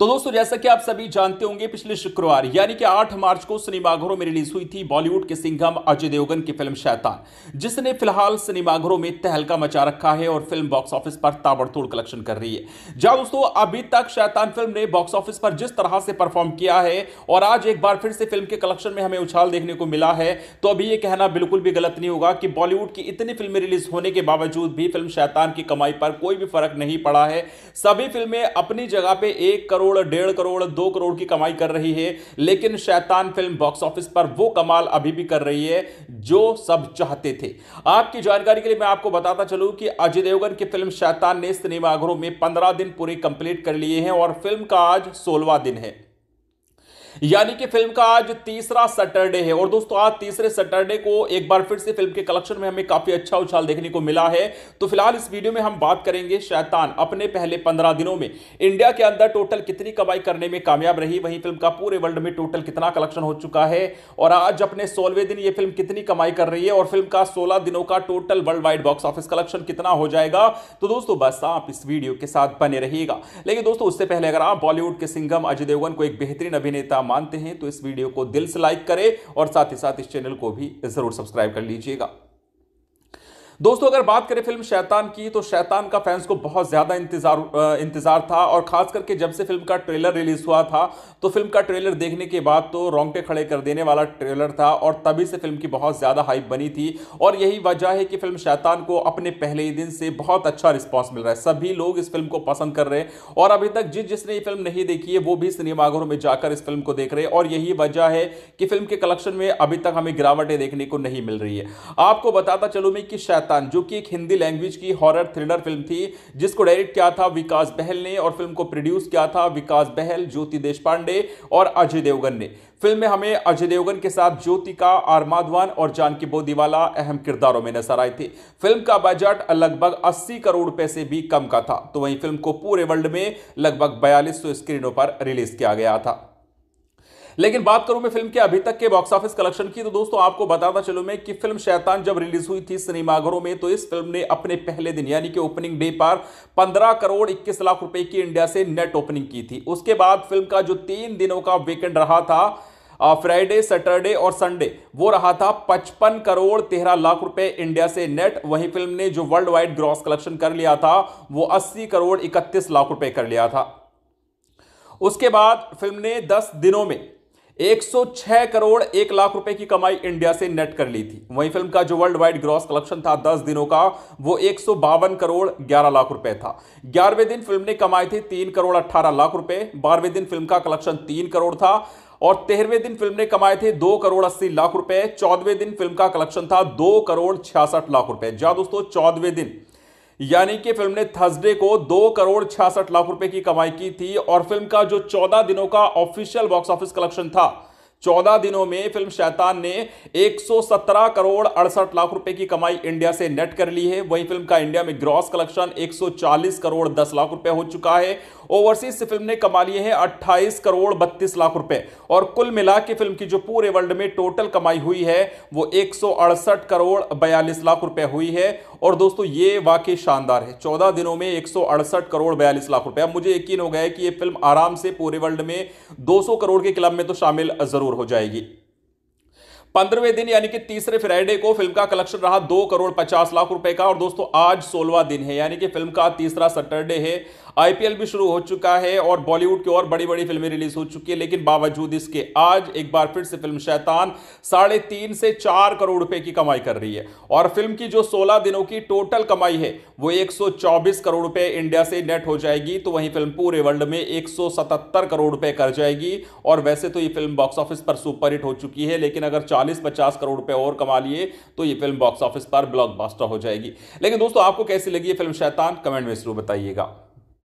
तो दोस्तों जैसा कि आप सभी जानते होंगे पिछले शुक्रवार यानी कि 8 मार्च को सिनेमाघरों में रिलीज हुई थी बॉलीवुड के सिंघम अजय देवगन की फिल्म शैतान जिसने फिलहाल सिनेमाघरों में तहलका मचा रखा है और फिल्म बॉक्स ऑफिस पर ताबड़तोड़ कलेक्शन कर रही है जहां दोस्तों अभी तक शैतान फिल्म ने बॉक्स ऑफिस पर जिस तरह से परफॉर्म किया है और आज एक बार फिर से फिल्म के कलेक्शन में हमें उछाल देखने को मिला है तो अभी यह कहना बिल्कुल भी गलत नहीं होगा कि बॉलीवुड की इतनी फिल्में रिलीज होने के बावजूद भी फिल्म शैतान की कमाई पर कोई भी फर्क नहीं पड़ा है सभी फिल्में अपनी जगह पर एक करोड़ करोड़ डेढ़ करोड़ दो करोड़ की कमाई कर रही है लेकिन शैतान फिल्म बॉक्स ऑफिस पर वो कमाल अभी भी कर रही है जो सब चाहते थे आपकी जानकारी के लिए मैं आपको बताता चलूं कि अजय देवगन की फिल्म शैतान ने सिनेमाघरों में पंद्रह दिन पूरे कंप्लीट कर लिए हैं और फिल्म का आज सोलवा दिन है यानी कि फिल्म का आज तीसरा सैटरडे है और दोस्तों आज तीसरे सैटरडे को एक बार फिर से फिल्म के कलेक्शन में हमें काफी अच्छा उछाल देखने को मिला है तो फिलहाल इस वीडियो में हम बात करेंगे शैतान अपने पहले पंद्रह दिनों में इंडिया के अंदर टोटल कितनी कमाई करने में कामयाब रही वही फिल्म का पूरे वर्ल्ड में टोटल कितना कलेक्शन हो चुका है और आज अपने सोलवे दिन यह फिल्म कितनी कमाई कर रही है और फिल्म का सोलह दिनों का total world wide box office collection कितना हो जाएगा तो दोस्तों बस आप इस वीडियो के साथ बने रहिएगा लेकिन दोस्तों उससे पहले अगर आप बॉलीवुड के सिंगम अजय देवगन को एक बेहतरीन अभिनेता अच्छा मानते हैं तो इस वीडियो को दिल से लाइक करें और साथ ही साथ इस चैनल को भी ज़रूर सब्सक्राइब कर लीजिएगा दोस्तों अगर बात करें फिल्म शैतान की तो शैतान का फैंस को बहुत ज़्यादा इंतजार इंतजार था और खास करके जब से फिल्म का ट्रेलर रिलीज हुआ था तो फिल्म का ट्रेलर देखने के बाद तो रोंगटे खड़े कर देने वाला ट्रेलर था और तभी से फिल्म की बहुत ज़्यादा हाइप बनी थी और यही वजह है कि फिल्म शैतान को अपने पहले ही दिन से बहुत अच्छा रिस्पॉन्स मिल रहा है सभी लोग इस फिल्म को पसंद कर रहे हैं और अभी तक जिस जिसने ये फिल्म नहीं देखी है वो भी सिनेमाघरों में जाकर इस फिल्म को देख रहे हैं और यही वजह है कि फिल्म के कलेक्शन में अभी तक हमें गिरावटें देखने को नहीं मिल रही है आपको बताता चलूँ मैं कि शैतान शैतान जो कि एक हिंदी लैंग्वेज की हॉरर थ्रिलर फिल्म थी जिसको डायरेक्ट किया था विकास बहल ने और फिल्म को प्रोड्यूस किया था विकास बहल ज्योति देशपांडे और अजय देवगन ने फिल्म में हमें अजय देवगन के साथ ज्योतिका आर माधवन और जानकी बोदीवाला अहम किरदारों में नजर आए थे फिल्म का बजट लगभग 80 करोड़ रुपए से भी कम का था तो वहीं फिल्म को पूरे वर्ल्ड में लगभग बयालीस स्क्रीनों पर रिलीज किया गया था लेकिन बात करूं मैं फिल्म के अभी तक के बॉक्स ऑफिस कलेक्शन की तो दोस्तों आपको बताता चलू मैं कि फिल्म शैतान जब रिलीज हुई थी सिनेमाघरों में तो इस फिल्म ने अपने पहले दिन यानी कि ओपनिंग डे पर पंद्रह करोड़ इक्कीस लाख रुपए की इंडिया से नेट ओपनिंग की थी उसके बाद फिल्म का जो तीन दिनों का वीकेंड रहा था फ्राइडे सैटरडे और संडे वो रहा था 55 करोड़ तेरह लाख रुपए इंडिया से नेट वहीं फिल्म ने जो वर्ल्ड वाइड ग्रॉस कलेक्शन कर लिया था वो 80 करोड़ 31 लाख रुपए कर लिया था उसके बाद फिल्म ने 10 दिनों में 106 करोड़ एक लाख रुपए की कमाई इंडिया से नेट कर ली थी वहीं फिल्म का जो वर्ल्ड वाइड ग्रॉस कलेक्शन था 10 दिनों का वो एक करोड़ 11 लाख रुपए था ग्यारहवें दिन फिल्म ने कमाए थे 3 करोड़ 18 लाख रुपए बारहवें दिन फिल्म का कलेक्शन 3 करोड़ था और तेरहवें दिन फिल्म ने कमाए थे दो करोड़ अस्सी लाख रुपए चौदहवें दिन फिल्म का कलेक्शन था दो करोड़ छियासठ लाख रुपए जहां दोस्तों चौदहवें दिन यानी कि फिल्म ने थर्सडे को दो करोड़ छियासठ लाख रुपए की कमाई की थी और फिल्म का जो चौदह दिनों का ऑफिशियल बॉक्स ऑफिस कलेक्शन था चौदह दिनों में फिल्म शैतान ने 117 करोड़ अड़सठ लाख रुपए की कमाई इंडिया से नेट कर ली है वहीं फिल्म का इंडिया में ग्रॉस कलेक्शन 140 करोड़ 10 लाख रुपए हो चुका है ओवरसीज से फिल्म ने कमा लिए हैं 28 करोड़ 32 लाख रुपए और कुल मिला के फिल्म की जो पूरे वर्ल्ड में टोटल कमाई हुई है वो एक करोड़ बयालीस लाख रुपए हुई है और दोस्तों ये वाकई शानदार है चौदह दिनों में एक करोड़ बयालीस लाख रुपए अब मुझे यकीन हो गया है कि ये फिल्म आराम से पूरे वर्ल्ड में 200 करोड़ के क्लब में तो शामिल जरूर हो जाएगी पंद्रहवें दिन यानी कि तीसरे फ्राइडे को फिल्म का कलेक्शन रहा दो करोड़ पचास लाख रुपए का और दोस्तों आज सोलवा दिन है यानी कि फिल्म का तीसरा सैटरडे है आईपीएल भी शुरू हो चुका है और बॉलीवुड की और बड़ी बड़ी फिल्में रिलीज हो चुकी है लेकिन बावजूद इसके आज एक बार फिर से फिल्म शैतान साढ़े तीन से चार करोड़ रुपए की कमाई कर रही है और फिल्म की जो सोलह दिनों की टोटल कमाई है वो एक करोड़ रुपए इंडिया से नेट हो जाएगी तो वहीं फिल्म पूरे वर्ल्ड में एक करोड़ रुपए कर जाएगी और वैसे तो ये फिल्म बॉक्स ऑफिस पर सुपरहिट हो चुकी है लेकिन अगर चालीस पचास करोड़ रुपए और कमा लिए तो ये फिल्म बॉक्स ऑफिस पर ब्लॉकबस्टर हो जाएगी लेकिन दोस्तों आपको कैसी लगी ये फिल्म शैतान कमेंट में जरूर बताइएगा